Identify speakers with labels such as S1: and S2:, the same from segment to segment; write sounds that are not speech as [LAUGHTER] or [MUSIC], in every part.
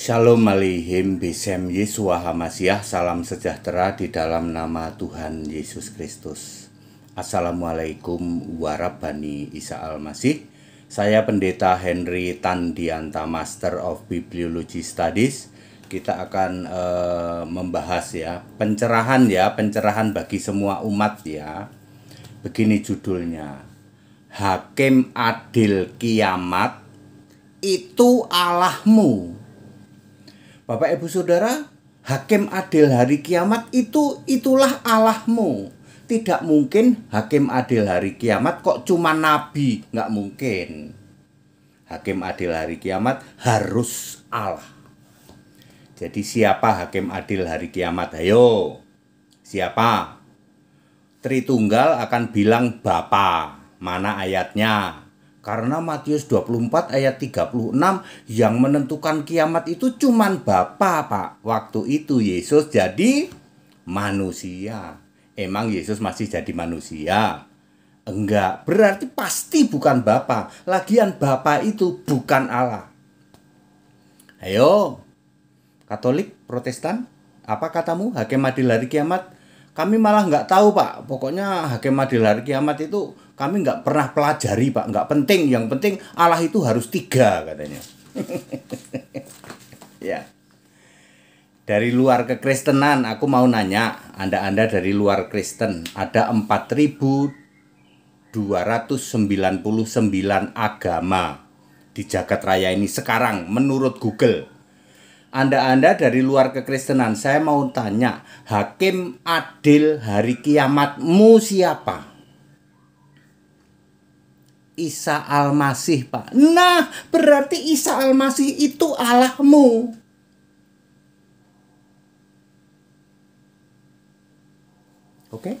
S1: Shalom alaihim bisem Yesua Hamasyah Salam sejahtera di dalam nama Tuhan Yesus Kristus Assalamualaikum warabani Isa Almasih Saya Pendeta Henry Tandianta Master of Bibliology Studies Kita akan uh, membahas ya Pencerahan ya, pencerahan bagi semua umat ya Begini judulnya Hakim Adil Kiamat itu Allahmu Bapak Ibu Saudara, hakim adil hari kiamat itu itulah Allahmu. Tidak mungkin hakim adil hari kiamat kok cuma nabi, nggak mungkin. Hakim adil hari kiamat harus Allah. Jadi siapa hakim adil hari kiamat? Ayo. Siapa? Tritunggal akan bilang Bapa. Mana ayatnya? Karena Matius 24 ayat 36 yang menentukan kiamat itu cuman Bapa, Pak. Waktu itu Yesus jadi manusia. Emang Yesus masih jadi manusia? Enggak, berarti pasti bukan Bapa. Lagian Bapa itu bukan Allah. Ayo, Katolik, Protestan, apa katamu? Hakim adil hari kiamat? Kami malah nggak tahu pak. Pokoknya hakim adil hari kiamat itu kami nggak pernah pelajari pak nggak penting yang penting Allah itu harus tiga katanya [LAUGHS] ya dari luar kekristenan aku mau nanya anda-anda dari luar Kristen ada 4.299 agama di jagat raya ini sekarang menurut Google anda-anda dari luar kekristenan saya mau tanya hakim adil hari kiamatmu siapa Isa Al-Masih, Pak. Nah, berarti Isa Al-Masih itu Allahmu. Oke? Okay?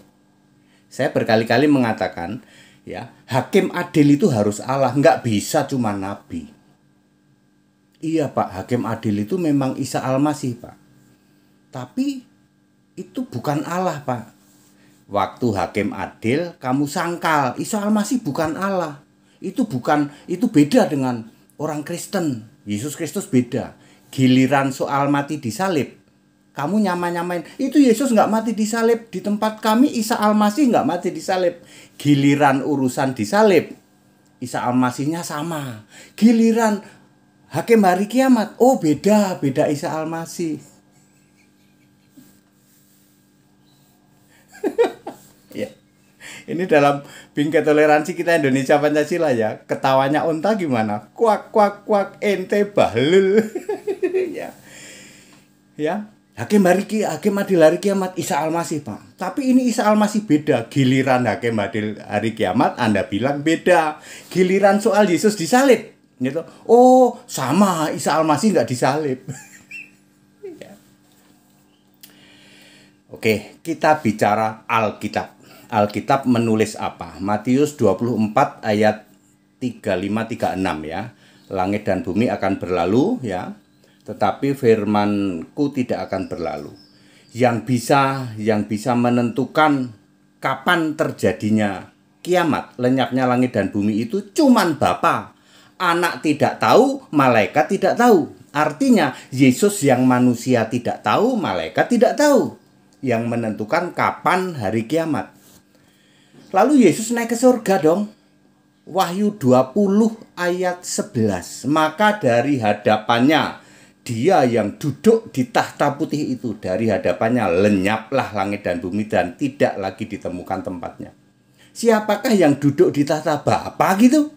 S1: Saya berkali-kali mengatakan, ya, hakim adil itu harus Allah, nggak bisa cuma nabi. Iya, Pak, hakim adil itu memang Isa Al-Masih, Pak. Tapi itu bukan Allah, Pak. Waktu hakim adil, kamu sangkal, Isa Al-Masih bukan Allah itu bukan itu beda dengan orang Kristen. Yesus Kristus beda. Giliran soal mati di salib, kamu nyama nyamain Itu Yesus nggak mati di salib. Di tempat kami Isa Almasih nggak mati di salib. Giliran urusan di salib, Isa Almasihnya sama. Giliran hakim hari kiamat, oh beda, beda Isa Almasih. [LAUGHS] Ini dalam bingkai toleransi kita Indonesia Pancasila ya. Ketawanya unta gimana? Kuak kuak kuak ente bahlul. [LAUGHS] ya. Ya. Hakim Bariki, Hakim Adil Hari Kiamat Isa Almasih, Pak. Tapi ini Isa Almasih beda. Giliran Hakim Adil Hari Kiamat Anda bilang beda. Giliran soal Yesus disalib gitu. Oh, sama Isa Almasih nggak disalib. [LAUGHS] Ya. Oke, kita bicara Alkitab. Alkitab menulis apa? Matius 24 ayat 35 36 ya. Langit dan bumi akan berlalu ya, tetapi firmanku tidak akan berlalu. Yang bisa yang bisa menentukan kapan terjadinya kiamat, lenyapnya langit dan bumi itu cuman Bapa. Anak tidak tahu, malaikat tidak tahu. Artinya Yesus yang manusia tidak tahu, malaikat tidak tahu. Yang menentukan kapan hari kiamat. Lalu Yesus naik ke surga dong. Wahyu 20 ayat 11. Maka dari hadapannya dia yang duduk di tahta putih itu dari hadapannya lenyaplah langit dan bumi dan tidak lagi ditemukan tempatnya. Siapakah yang duduk di tahta Bapa gitu?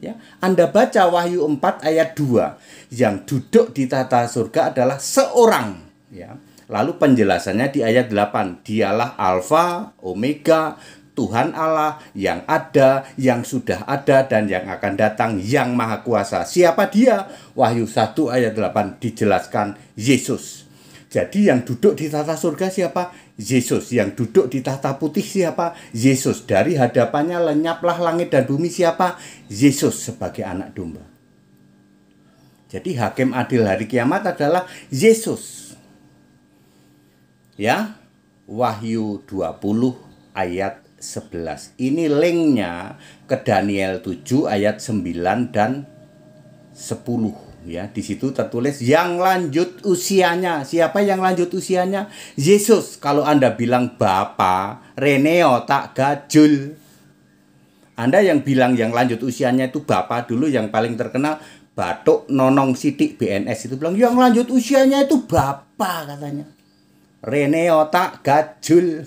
S1: Ya, Anda baca Wahyu 4 ayat 2. Yang duduk di tahta surga adalah seorang, ya. Lalu penjelasannya di ayat 8, dialah Alfa, Omega, Tuhan Allah yang ada, yang sudah ada, dan yang akan datang, yang maha kuasa. Siapa dia? Wahyu 1 ayat 8 dijelaskan Yesus. Jadi yang duduk di tata surga siapa? Yesus. Yang duduk di tata putih siapa? Yesus. Dari hadapannya lenyaplah langit dan bumi siapa? Yesus sebagai anak domba. Jadi hakim adil hari kiamat adalah Yesus ya Wahyu 20 ayat 11 ini linknya ke Daniel 7 ayat 9 dan 10 ya di situ tertulis yang lanjut usianya siapa yang lanjut usianya Yesus kalau Anda bilang Bapa Reneo tak gajul Anda yang bilang yang lanjut usianya itu Bapa dulu yang paling terkenal Batuk Nonong Sidik BNS itu bilang yang lanjut usianya itu Bapa katanya Rene otak gajul.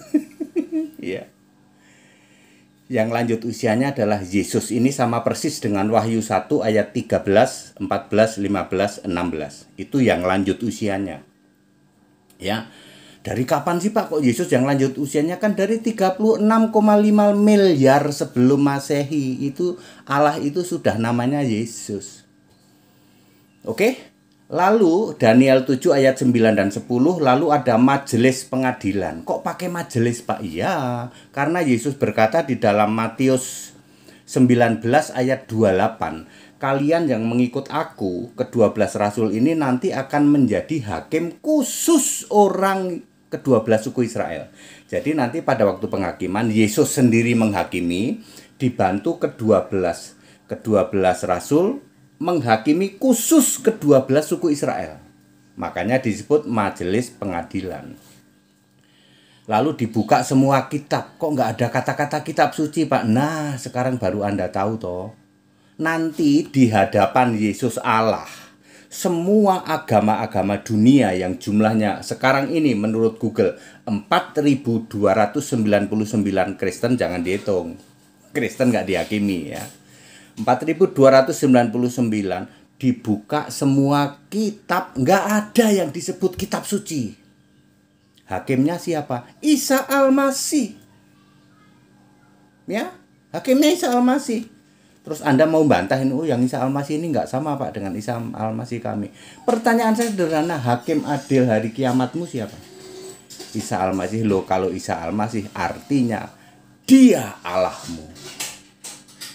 S1: [LAUGHS] ya. Yang lanjut usianya adalah Yesus ini sama persis dengan Wahyu 1 ayat 13, 14, 15, 16. Itu yang lanjut usianya. Ya. Dari kapan sih Pak kok Yesus yang lanjut usianya kan dari 36,5 miliar sebelum Masehi. Itu Allah itu sudah namanya Yesus. Oke? Okay? Lalu Daniel 7 ayat 9 dan 10 lalu ada majelis pengadilan. Kok pakai majelis Pak? Iya, karena Yesus berkata di dalam Matius 19 ayat 28, kalian yang mengikut aku, ke-12 rasul ini nanti akan menjadi hakim khusus orang ke-12 suku Israel. Jadi nanti pada waktu penghakiman Yesus sendiri menghakimi dibantu ke-12 ke-12 rasul menghakimi khusus kedua belas suku Israel. Makanya disebut majelis pengadilan. Lalu dibuka semua kitab. Kok nggak ada kata-kata kitab suci, Pak? Nah, sekarang baru Anda tahu toh. Nanti di hadapan Yesus Allah, semua agama-agama dunia yang jumlahnya sekarang ini menurut Google 4299 Kristen jangan dihitung. Kristen nggak dihakimi ya. 4299 dibuka semua kitab, nggak ada yang disebut kitab suci. Hakimnya siapa? Isa Al-Masih. Ya, hakimnya Isa Al-Masih. Terus Anda mau bantahin, oh yang Isa Al-Masih ini nggak sama Pak dengan Isa Al-Masih kami. Pertanyaan saya sederhana, hakim adil hari kiamatmu siapa? Isa Al-Masih. lo kalau Isa Al-Masih artinya dia Allahmu.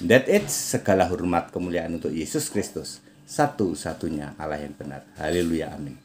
S1: That it segala hormat kemuliaan untuk Yesus Kristus, satu-satunya Allah yang benar. Haleluya, amin.